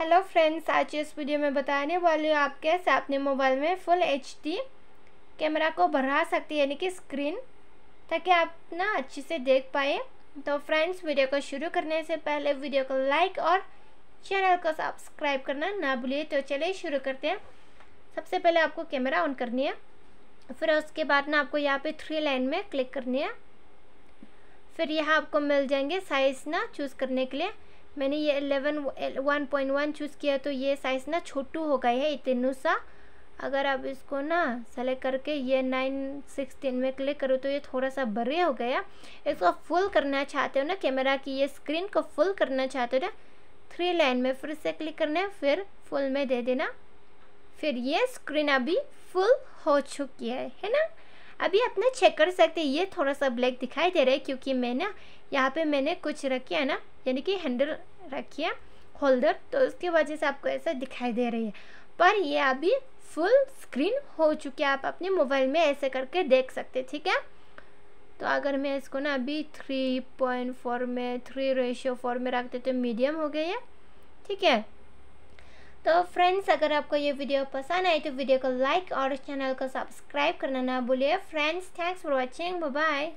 hello friends आज इस video में बताने वाली हूँ आप कैसे अपने मोबाइल में फुल एच कैमरा को बढ़ा सकते हैं यानी कि स्क्रीन ताकि आप ना अच्छे से देख पाए तो फ्रेंड्स वीडियो को शुरू करने से पहले वीडियो को लाइक और चैनल को सब्सक्राइब करना ना भूलिए तो चलिए शुरू करते हैं सबसे पहले आपको कैमरा ऑन करनी है फिर उसके बाद ना आपको यहाँ पे थ्री लाइन में क्लिक करनी है फिर यहाँ आपको मिल जाएंगे साइज़ ना चूज़ करने के लिए मैंने ये eleven one point one choose किया तो ये साइज़ ना छोटू हो गई है इतनू सा अगर आप इसको ना सेलेक्ट करके ये नाइन सिक्सटीन में क्लिक करो तो ये थोड़ा सा बड़े हो गया इसको फुल करना चाहते हो ना कैमरा की ये स्क्रीन को फुल करना चाहते हो ना थ्री लाइन में फिर से क्लिक करना है फिर फुल में दे देना फिर ये स्क्रीन अभी फुल हो चुकी है है ना अभी अपना चेक कर सकते हैं ये थोड़ा सा ब्लैक दिखाई दे रहा है क्योंकि मैं ना यहाँ पे मैंने कुछ रखी है ना यानी कि हैंडल रखी है होल्डर तो उसकी वजह से आपको ऐसा दिखाई दे रही है पर ये अभी फुल स्क्रीन हो चुकी है आप अपने मोबाइल में ऐसे करके देख सकते ठीक है तो अगर मैं इसको ना अभी थ्री पॉइंट फोर में थ्री रेशियो फोर में रख तो मीडियम हो गई है ठीक है तो फ्रेंड्स अगर आपको ये वीडियो पसंद आई तो वीडियो को लाइक और चैनल को सब्सक्राइब करना ना भूलिए friends thanks for watching bye